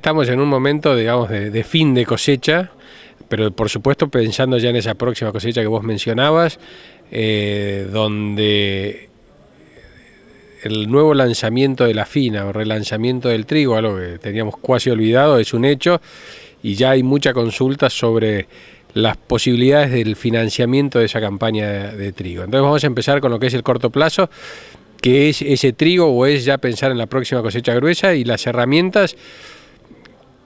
Estamos en un momento, digamos, de, fin de cosecha, pero por supuesto pensando ya en esa próxima cosecha que vos mencionabas, eh, donde el nuevo lanzamiento de la fina o relanzamiento del trigo, algo que teníamos casi olvidado, es un hecho y ya hay mucha consulta sobre las posibilidades del financiamiento de esa campaña de trigo. Entonces vamos a empezar con lo que es el corto plazo, que es ese trigo o es ya pensar en la próxima cosecha gruesa y las herramientas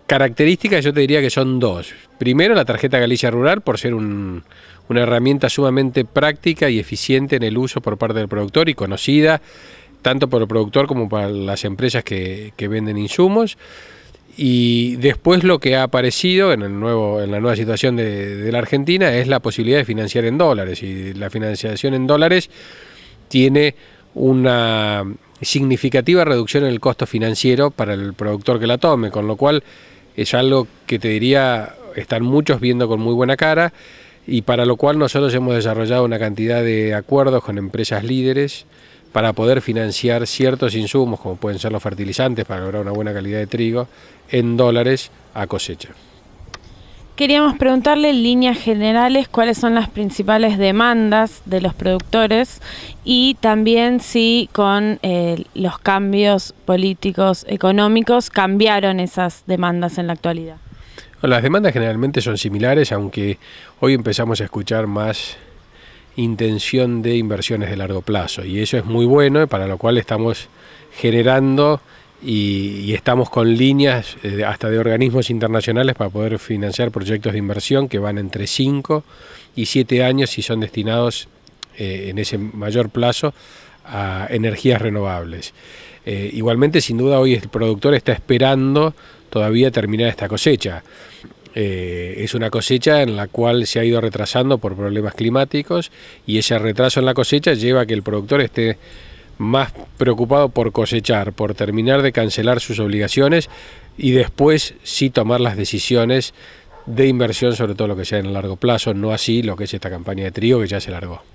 Características yo te diría que son dos. Primero, la tarjeta Galicia Rural, por ser una herramienta sumamente práctica y eficiente en el uso por parte del productor y conocida tanto por el productor como para las empresas que, venden insumos. Y después lo que ha aparecido en, la nueva situación de la Argentina es la posibilidad de financiar en dólares. Y la financiación en dólares tiene una significativa reducción en el costo financiero para el productor que la tome, con lo cual es algo que te diría están muchos viendo con muy buena cara y para lo cual nosotros hemos desarrollado una cantidad de acuerdos con empresas líderes para poder financiar ciertos insumos, como pueden ser los fertilizantes, para lograr una buena calidad de trigo, en dólares a cosecha. Queríamos preguntarle en líneas generales cuáles son las principales demandas de los productores y también si con eh, los cambios políticos, económicos, cambiaron esas demandas en la actualidad. las demandas generalmente son similares, aunque hoy empezamos a escuchar más intención de inversiones de largo plazo y eso es muy bueno, para lo cual estamos generando y, estamos con líneas eh, hasta de organismos internacionales para poder financiar proyectos de inversión que van entre 5 y 7 años y son destinados eh, en ese mayor plazo a energías renovables. Eh, igualmente, sin duda, hoy el productor está esperando todavía terminar esta cosecha. es una cosecha en la cual se ha ido retrasando por problemas climáticos y ese retraso en la cosecha lleva a que el productor esté más preocupado por cosechar, por terminar de cancelar sus obligaciones y después sí tomar las decisiones de inversión, sobre todo lo que sea en el largo plazo, no así lo que es esta campaña de trigo que ya se largó.